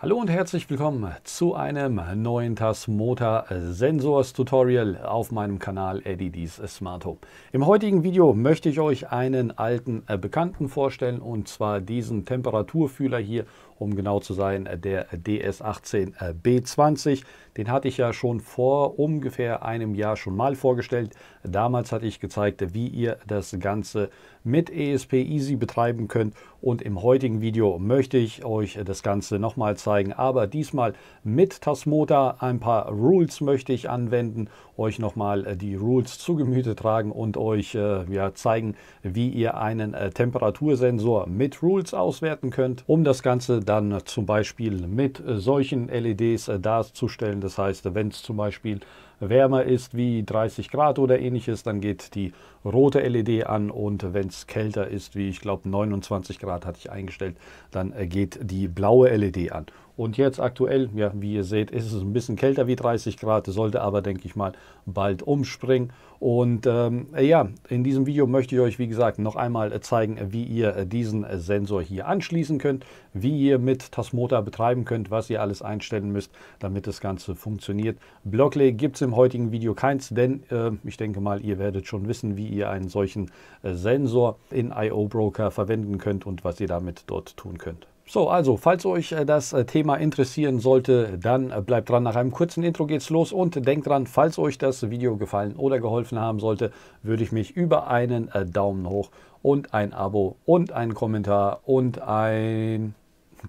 Hallo und herzlich willkommen zu einem neuen Tasmota Sensors Tutorial auf meinem Kanal Eddies Smart Home. Im heutigen Video möchte ich euch einen alten äh, Bekannten vorstellen und zwar diesen Temperaturfühler hier, um genau zu sein, äh, der DS18B20. Den hatte ich ja schon vor ungefähr einem Jahr schon mal vorgestellt. Damals hatte ich gezeigt, wie ihr das Ganze mit ESP Easy betreiben könnt. Und im heutigen Video möchte ich euch das Ganze nochmal zeigen, aber diesmal mit Tasmota. Ein paar Rules möchte ich anwenden, euch nochmal äh, die Rules zu Gemüte tragen und euch äh, ja, zeigen, wie ihr einen äh, Temperatursensor mit Rules auswerten könnt, um das Ganze dann zum Beispiel mit äh, solchen LEDs äh, darzustellen, das heißt, wenn es zum Beispiel wärmer ist wie 30 Grad oder ähnliches, dann geht die rote LED an und wenn es kälter ist, wie ich glaube 29 Grad hatte ich eingestellt, dann äh, geht die blaue LED an. Und jetzt aktuell, ja, wie ihr seht, ist es ein bisschen kälter wie 30 Grad, sollte aber, denke ich mal, bald umspringen. Und ähm, ja, in diesem Video möchte ich euch, wie gesagt, noch einmal zeigen, wie ihr äh, diesen äh, Sensor hier anschließen könnt, wie ihr mit Tasmota betreiben könnt, was ihr alles einstellen müsst, damit das Ganze funktioniert. Blocklay gibt es im heutigen Video keins, denn äh, ich denke mal, ihr werdet schon wissen, wie ihr einen solchen äh, Sensor in IO Broker verwenden könnt und was ihr damit dort tun könnt. So, also, falls euch äh, das äh, Thema interessieren sollte, dann äh, bleibt dran. Nach einem kurzen Intro geht's los und denkt dran, falls euch das Video gefallen oder geholfen haben sollte, würde ich mich über einen Daumen hoch und ein Abo und einen Kommentar und ein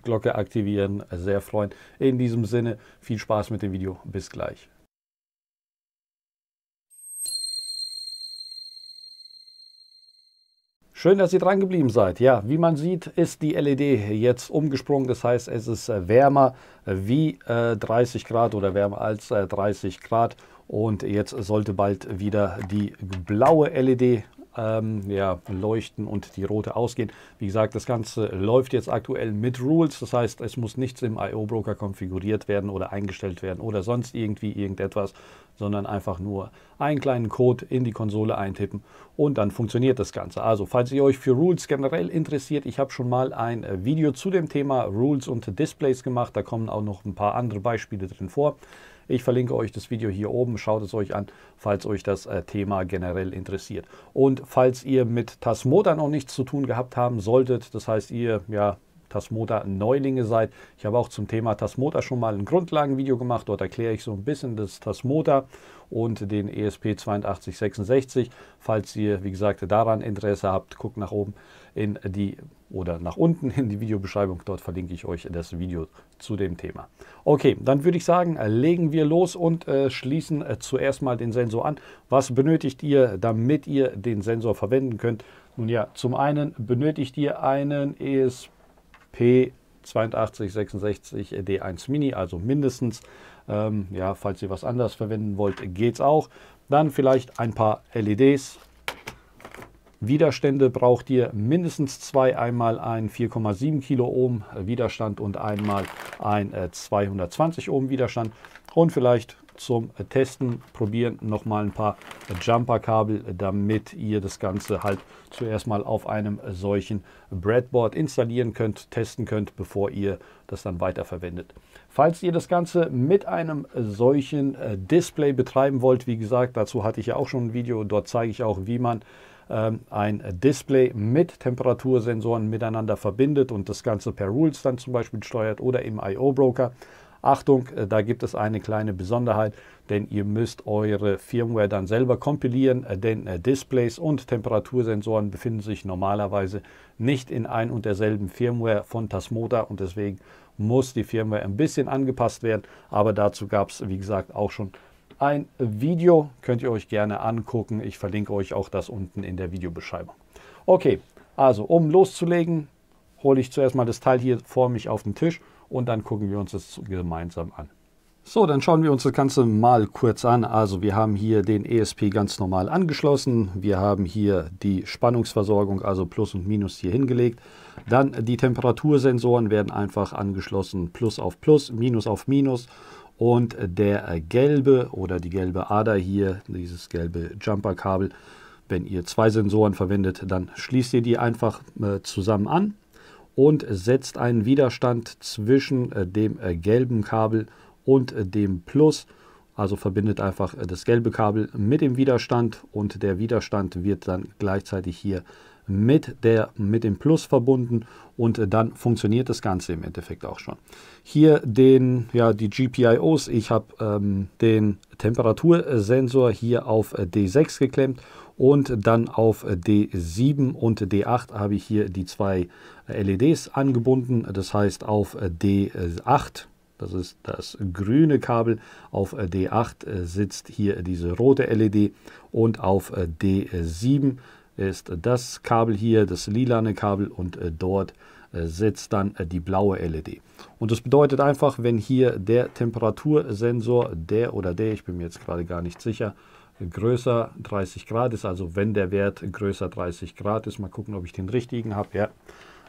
Glocke aktivieren sehr freuen. In diesem Sinne, viel Spaß mit dem Video. Bis gleich. Schön, dass ihr dran geblieben seid. Ja, wie man sieht, ist die LED jetzt umgesprungen. Das heißt, es ist äh, wärmer äh, wie 30 äh, Grad oder wärmer als 30 Grad. Und jetzt sollte bald wieder die blaue LED ähm, ja, leuchten und die rote ausgehen. Wie gesagt, das Ganze läuft jetzt aktuell mit Rules. Das heißt, es muss nichts im IO-Broker konfiguriert werden oder eingestellt werden oder sonst irgendwie irgendetwas, sondern einfach nur einen kleinen Code in die Konsole eintippen und dann funktioniert das Ganze. Also, falls ihr euch für Rules generell interessiert, ich habe schon mal ein äh, Video zu dem Thema Rules und Displays gemacht. Da kommen auch noch ein paar andere Beispiele drin vor. Ich verlinke euch das Video hier oben, schaut es euch an, falls euch das äh, Thema generell interessiert. Und falls ihr mit Tasmota noch nichts zu tun gehabt haben solltet, das heißt ihr ja Tasmota Neulinge seid. Ich habe auch zum Thema Tasmota schon mal ein Grundlagenvideo gemacht. Dort erkläre ich so ein bisschen das Tasmota und den ESP8266. Falls ihr, wie gesagt, daran Interesse habt, guckt nach oben in die oder nach unten in die Videobeschreibung. Dort verlinke ich euch das Video zu dem Thema. Okay, dann würde ich sagen, legen wir los und äh, schließen äh, zuerst mal den Sensor an. Was benötigt ihr, damit ihr den Sensor verwenden könnt? Nun ja, zum einen benötigt ihr einen ESP 8266 D1 Mini, also mindestens. Ähm, ja, falls ihr was anderes verwenden wollt, geht es auch. Dann vielleicht ein paar LEDs, Widerstände braucht ihr mindestens zwei, einmal ein 4,7 Kilo Ohm Widerstand und einmal ein 220 äh, Ohm Widerstand und vielleicht zum Testen probieren noch mal ein paar Jumperkabel, damit ihr das Ganze halt zuerst mal auf einem solchen Breadboard installieren könnt, testen könnt, bevor ihr das dann weiterverwendet. Falls ihr das Ganze mit einem solchen äh, Display betreiben wollt, wie gesagt, dazu hatte ich ja auch schon ein Video, dort zeige ich auch, wie man ähm, ein Display mit Temperatursensoren miteinander verbindet und das Ganze per Rules dann zum Beispiel steuert oder im IO-Broker. Achtung, äh, da gibt es eine kleine Besonderheit, denn ihr müsst eure Firmware dann selber kompilieren, äh, denn äh, Displays und Temperatursensoren befinden sich normalerweise nicht in ein und derselben Firmware von Tasmota und deswegen muss die Firmware ein bisschen angepasst werden, aber dazu gab es, wie gesagt, auch schon ein Video, könnt ihr euch gerne angucken. Ich verlinke euch auch das unten in der Videobeschreibung. Okay, also um loszulegen, hole ich zuerst mal das Teil hier vor mich auf den Tisch und dann gucken wir uns das gemeinsam an. So, dann schauen wir uns das Ganze mal kurz an. Also wir haben hier den ESP ganz normal angeschlossen. Wir haben hier die Spannungsversorgung, also Plus und Minus hier hingelegt. Dann die Temperatursensoren werden einfach angeschlossen, Plus auf Plus, Minus auf Minus und der gelbe oder die gelbe Ader hier, dieses gelbe Jumper-Kabel. Wenn ihr zwei Sensoren verwendet, dann schließt ihr die einfach äh, zusammen an und setzt einen Widerstand zwischen äh, dem äh, gelben Kabel und dem Plus. Also verbindet einfach das gelbe Kabel mit dem Widerstand und der Widerstand wird dann gleichzeitig hier mit, der, mit dem Plus verbunden und äh, dann funktioniert das Ganze im Endeffekt auch schon. Hier den, ja, die GPIOs, ich habe ähm, den Temperatursensor hier auf äh, D6 geklemmt und dann auf äh, D7 und D8 habe ich hier die zwei LEDs angebunden, das heißt auf D8 das ist das grüne Kabel. Auf D8 sitzt hier diese rote LED und auf D7 ist das Kabel hier, das lilane Kabel und äh, dort äh, sitzt dann äh, die blaue LED. Und das bedeutet einfach, wenn hier der Temperatursensor, der oder der, ich bin mir jetzt gerade gar nicht sicher, größer 30 Grad ist, also wenn der Wert größer 30 Grad ist, mal gucken, ob ich den richtigen habe, ja,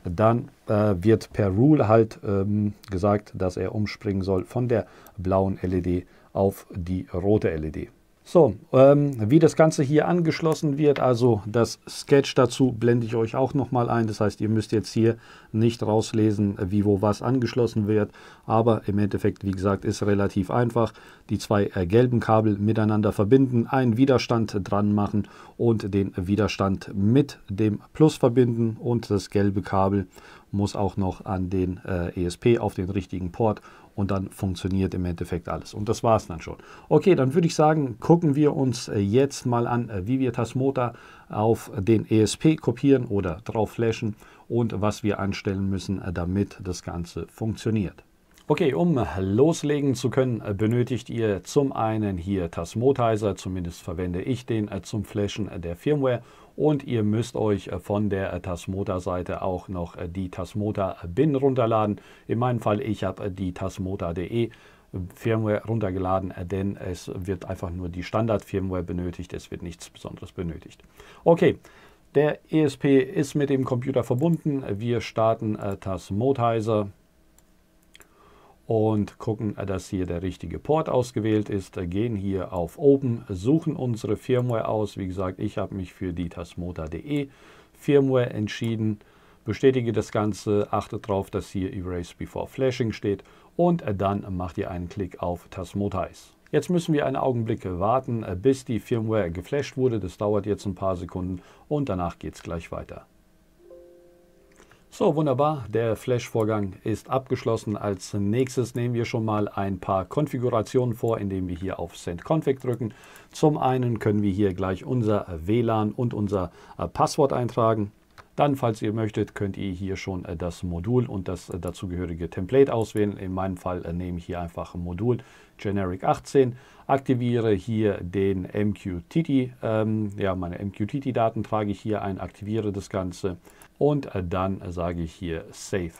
dann äh, wird per Rule halt ähm, gesagt, dass er umspringen soll von der blauen LED auf die rote LED. So, ähm, wie das Ganze hier angeschlossen wird, also das Sketch dazu blende ich euch auch nochmal ein. Das heißt, ihr müsst jetzt hier nicht rauslesen, wie wo was angeschlossen wird. Aber im Endeffekt, wie gesagt, ist relativ einfach. Die zwei äh, gelben Kabel miteinander verbinden, einen Widerstand dran machen und den Widerstand mit dem Plus verbinden und das gelbe Kabel muss auch noch an den äh, ESP auf den richtigen Port und dann funktioniert im Endeffekt alles. Und das war es dann schon. Okay, dann würde ich sagen, gucken wir uns äh, jetzt mal an, äh, wie wir Tasmota auf den ESP kopieren oder drauf flashen und was wir anstellen müssen, äh, damit das Ganze funktioniert. Okay, um loslegen zu können, äh, benötigt ihr zum einen hier Tasmoteiser, zumindest verwende ich den äh, zum Flashen äh, der Firmware und ihr müsst euch von der Tasmota-Seite auch noch die Tasmota-Bin runterladen. In meinem Fall, ich habe die tasmota.de Firmware runtergeladen, denn es wird einfach nur die Standard-Firmware benötigt, es wird nichts Besonderes benötigt. Okay, der ESP ist mit dem Computer verbunden, wir starten Tasmotizer und gucken, dass hier der richtige Port ausgewählt ist. Äh, gehen hier auf Open, suchen unsere Firmware aus. Wie gesagt, ich habe mich für die Tasmota.de Firmware entschieden. Bestätige das Ganze, achte darauf, dass hier Erase Before Flashing steht und äh, dann macht ihr einen Klick auf Tasmotize. Jetzt müssen wir einen Augenblick warten, äh, bis die Firmware geflasht wurde. Das dauert jetzt ein paar Sekunden und danach geht es gleich weiter. So, wunderbar, der Flash-Vorgang ist abgeschlossen. Als nächstes nehmen wir schon mal ein paar Konfigurationen vor, indem wir hier auf Send Config drücken. Zum einen können wir hier gleich unser WLAN und unser äh, Passwort eintragen. Dann, falls ihr möchtet, könnt ihr hier schon äh, das Modul und das äh, dazugehörige Template auswählen. In meinem Fall nehme ich hier einfach Modul Generic 18, aktiviere hier den MQTT, ähm, ja, meine MQTT-Daten trage ich hier ein, aktiviere das Ganze und äh, dann äh, sage ich hier Save.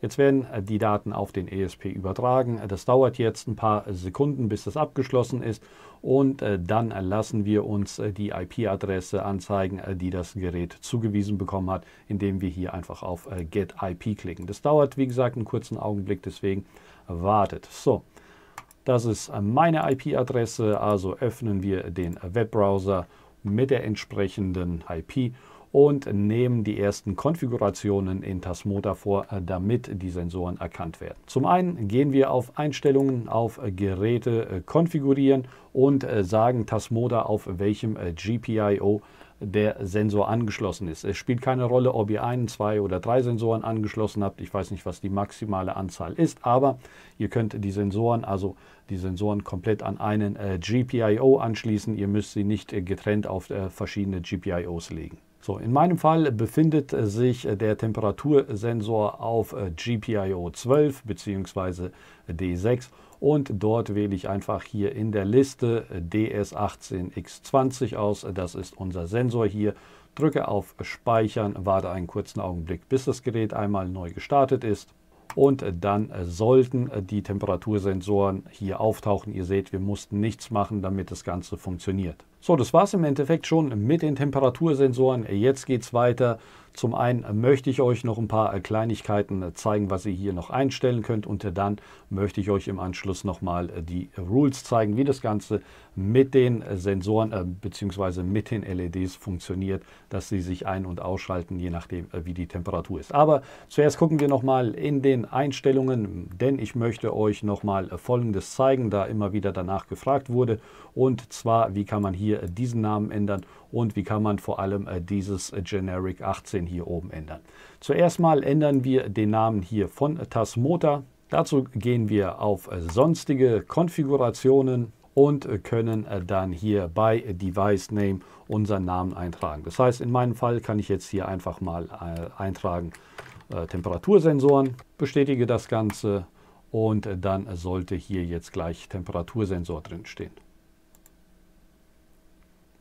Jetzt werden äh, die Daten auf den ESP übertragen. Das dauert jetzt ein paar Sekunden, bis das abgeschlossen ist. Und dann lassen wir uns die IP-Adresse anzeigen, die das Gerät zugewiesen bekommen hat, indem wir hier einfach auf Get IP klicken. Das dauert, wie gesagt, einen kurzen Augenblick, deswegen wartet. So, das ist meine IP-Adresse. Also öffnen wir den Webbrowser mit der entsprechenden IP und nehmen die ersten Konfigurationen in Tasmota vor, äh, damit die Sensoren erkannt werden. Zum einen gehen wir auf Einstellungen, auf Geräte äh, konfigurieren und äh, sagen Tasmota, auf welchem GPIO der Sensor angeschlossen ist. Es spielt keine Rolle, ob ihr einen, zwei oder drei Sensoren angeschlossen habt. Ich weiß nicht, was die maximale Anzahl ist, aber ihr könnt die Sensoren, also die Sensoren komplett an einen äh, GPIO anschließen. Ihr müsst sie nicht äh, getrennt auf äh, verschiedene GPIOs legen. So, in meinem Fall befindet sich der Temperatursensor auf GPIO 12 bzw. D6 und dort wähle ich einfach hier in der Liste äh, DS18X20 aus. Das ist unser Sensor hier. Drücke auf Speichern, warte einen kurzen Augenblick, bis das Gerät einmal neu gestartet ist. Und dann äh, sollten äh, die Temperatursensoren hier auftauchen. Ihr seht, wir mussten nichts machen, damit das Ganze funktioniert. So, das war es im Endeffekt schon mit den Temperatursensoren. Jetzt geht es weiter. Zum einen möchte ich euch noch ein paar äh, Kleinigkeiten äh, zeigen, was ihr hier noch einstellen könnt. Und dann möchte ich euch im Anschluss nochmal äh, die Rules zeigen, wie das Ganze mit den Sensoren bzw. mit den LEDs funktioniert, dass sie sich ein- und ausschalten, je nachdem, wie die Temperatur ist. Aber zuerst gucken wir nochmal in den Einstellungen, denn ich möchte euch nochmal Folgendes zeigen, da immer wieder danach gefragt wurde. Und zwar, wie kann man hier hier äh, diesen Namen ändern und wie kann man vor allem äh, dieses äh, Generic 18 hier oben ändern. Zuerst mal ändern wir den Namen hier von Tasmota. Dazu gehen wir auf sonstige Konfigurationen und können dann hier bei Device Name unseren Namen eintragen. Das heißt, in meinem Fall kann ich jetzt hier einfach mal eintragen Temperatursensoren, bestätige das Ganze und dann sollte hier jetzt gleich Temperatursensor drin stehen.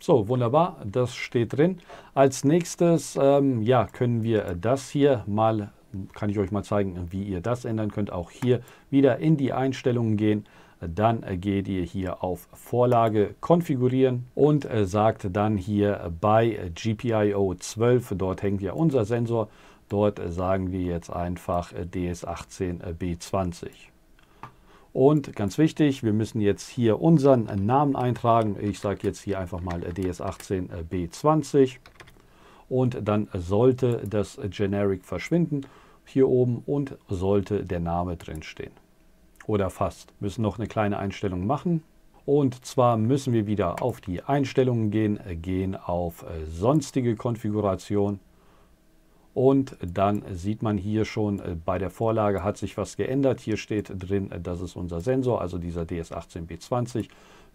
So, wunderbar, das steht drin. Als nächstes ähm, ja, können wir das hier mal, kann ich euch mal zeigen, wie ihr das ändern könnt. Auch hier wieder in die Einstellungen gehen. Dann geht ihr hier auf Vorlage konfigurieren und äh, sagt dann hier bei GPIO 12, dort hängt ja unser Sensor, dort äh, sagen wir jetzt einfach äh, DS18B20. Und ganz wichtig, wir müssen jetzt hier unseren Namen eintragen. Ich sage jetzt hier einfach mal DS18B20. Äh, und dann sollte das Generic verschwinden hier oben und sollte der Name drin stehen. Oder fast. Wir Müssen noch eine kleine Einstellung machen. Und zwar müssen wir wieder auf die Einstellungen gehen, äh, gehen auf äh, sonstige Konfiguration und dann sieht man hier schon, äh, bei der Vorlage hat sich was geändert. Hier steht drin, äh, das ist unser Sensor, also dieser DS18B20.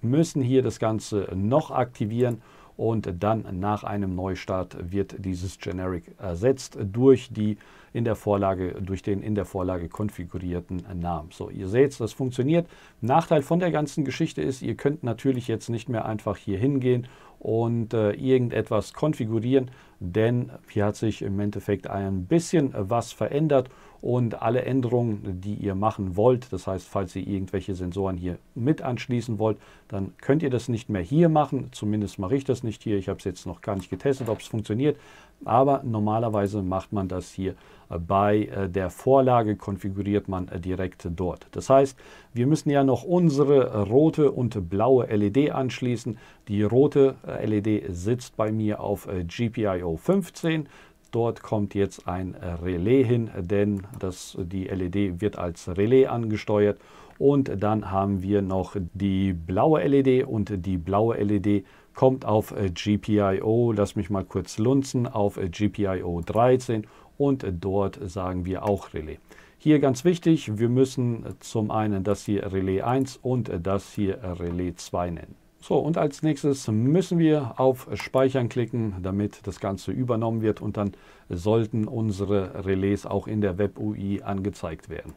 Müssen hier das Ganze noch aktivieren und dann nach einem Neustart wird dieses Generic ersetzt durch die in der Vorlage durch den in der Vorlage konfigurierten Namen. So, ihr seht, das funktioniert. Nachteil von der ganzen Geschichte ist, ihr könnt natürlich jetzt nicht mehr einfach hier hingehen und äh, irgendetwas konfigurieren, denn hier hat sich im Endeffekt ein bisschen was verändert und alle Änderungen, die ihr machen wollt, das heißt, falls ihr irgendwelche Sensoren hier mit anschließen wollt, dann könnt ihr das nicht mehr hier machen. Zumindest mache ich das nicht hier. Ich habe es jetzt noch gar nicht getestet, ob es funktioniert. Aber normalerweise macht man das hier äh, bei äh, der Vorlage, konfiguriert man äh, direkt dort. Das heißt, wir müssen ja noch unsere rote und blaue LED anschließen. Die rote LED sitzt bei mir auf GPIO 15 Dort kommt jetzt ein Relais hin, denn das, die LED wird als Relais angesteuert. Und dann haben wir noch die blaue LED und die blaue LED kommt auf GPIO, lass mich mal kurz lunzen, auf GPIO 13 und dort sagen wir auch Relais. Hier ganz wichtig, wir müssen zum einen das hier Relais 1 und das hier Relais 2 nennen. So, und als nächstes müssen wir auf Speichern klicken, damit das Ganze übernommen wird und dann sollten unsere Relais auch in der Web-UI angezeigt werden.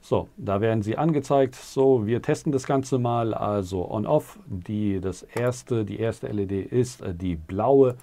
So, da werden sie angezeigt. So, wir testen das Ganze mal, also on-off. Die, erste, die erste LED ist äh, die blaue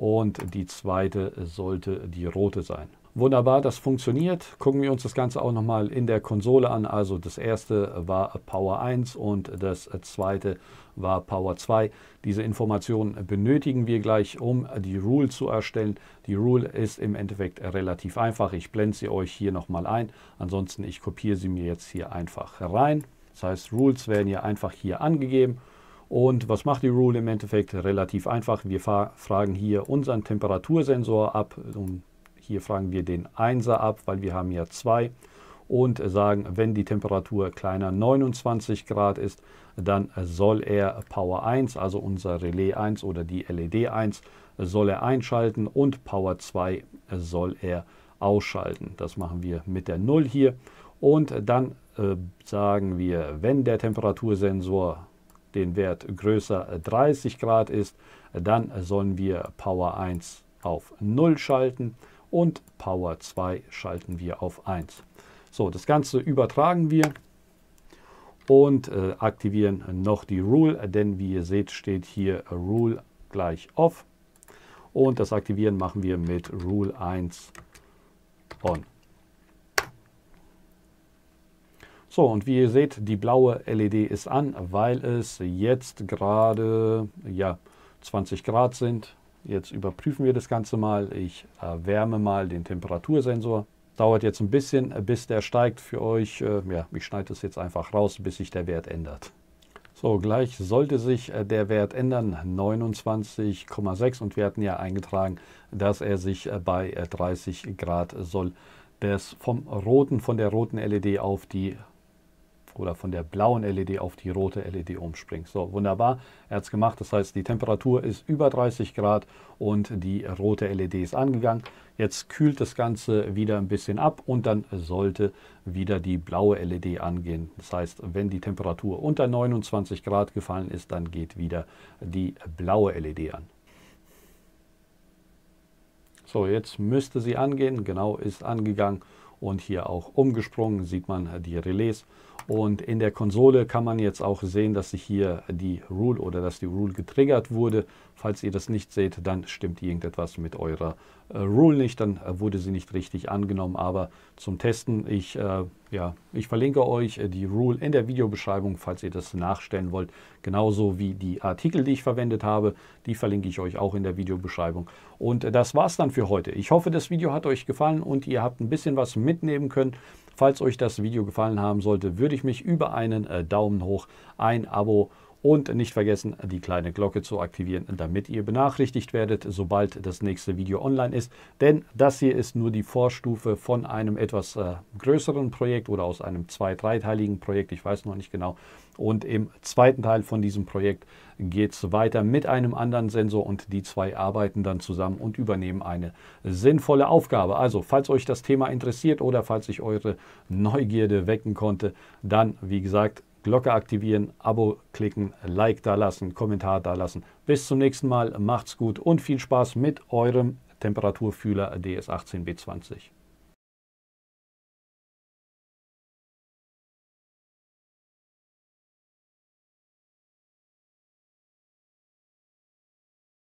und die zweite sollte die rote sein. Wunderbar, das funktioniert. Gucken wir uns das Ganze auch nochmal in der Konsole an. Also das erste war Power 1 und das zweite war Power 2. Diese Informationen benötigen wir gleich, um die Rule zu erstellen. Die Rule ist im Endeffekt relativ einfach. Ich blende sie euch hier nochmal ein. Ansonsten, ich kopiere sie mir jetzt hier einfach rein. Das heißt, Rules werden ja einfach hier angegeben und was macht die Rule im Endeffekt? Relativ einfach. Wir fragen hier unseren Temperatursensor ab. Und hier fragen wir den 1er ab, weil wir haben ja 2 und sagen, wenn die Temperatur kleiner 29 Grad ist, dann soll er Power 1, also unser Relais 1 oder die LED 1, soll er einschalten und Power 2 soll er ausschalten. Das machen wir mit der 0 hier und dann äh, sagen wir, wenn der Temperatursensor den Wert größer 30 Grad ist, dann sollen wir Power 1 auf 0 schalten und Power 2 schalten wir auf 1. So, das Ganze übertragen wir und äh, aktivieren noch die Rule, denn wie ihr seht, steht hier Rule gleich off. Und das Aktivieren machen wir mit Rule 1 on. So, und wie ihr seht, die blaue LED ist an, weil es jetzt gerade ja, 20 Grad sind. Jetzt überprüfen wir das Ganze mal. Ich erwärme mal den Temperatursensor. Dauert jetzt ein bisschen, bis der steigt für euch. Äh, ja, ich schneide es jetzt einfach raus, bis sich der Wert ändert. So, gleich sollte sich äh, der Wert ändern, 29,6 und wir hatten ja eingetragen, dass er sich äh, bei 30 Grad soll das vom roten, von der roten LED auf die oder von der blauen LED auf die rote LED umspringt. So, wunderbar, er hat es gemacht. Das heißt, die Temperatur ist über 30 Grad und die rote LED ist angegangen. Jetzt kühlt das Ganze wieder ein bisschen ab und dann sollte wieder die blaue LED angehen. Das heißt, wenn die Temperatur unter 29 Grad gefallen ist, dann geht wieder die blaue LED an. So, jetzt müsste sie angehen. Genau, ist angegangen und hier auch umgesprungen, sieht man die Relais. Und in der Konsole kann man jetzt auch sehen, dass sich hier die Rule oder dass die Rule getriggert wurde. Falls ihr das nicht seht, dann stimmt irgendetwas mit eurer äh, Rule nicht, dann äh, wurde sie nicht richtig angenommen. Aber zum Testen, ich, äh, ja, ich verlinke euch äh, die Rule in der Videobeschreibung, falls ihr das nachstellen wollt. Genauso wie die Artikel, die ich verwendet habe, die verlinke ich euch auch in der Videobeschreibung. Und äh, das war's dann für heute. Ich hoffe, das Video hat euch gefallen und ihr habt ein bisschen was mitnehmen können. Falls euch das Video gefallen haben sollte, würde ich mich über einen äh, Daumen hoch, ein Abo und nicht vergessen, die kleine Glocke zu aktivieren, damit ihr benachrichtigt werdet, sobald das nächste Video online ist. Denn das hier ist nur die Vorstufe von einem etwas äh, größeren Projekt oder aus einem zwei-, dreiteiligen Projekt, ich weiß noch nicht genau. Und im zweiten Teil von diesem Projekt geht es weiter mit einem anderen Sensor und die zwei arbeiten dann zusammen und übernehmen eine sinnvolle Aufgabe. Also, falls euch das Thema interessiert oder falls ich eure Neugierde wecken konnte, dann, wie gesagt, Glocke aktivieren, Abo klicken, Like da lassen, Kommentar da lassen. Bis zum nächsten Mal, macht's gut und viel Spaß mit eurem Temperaturfühler DS18B20.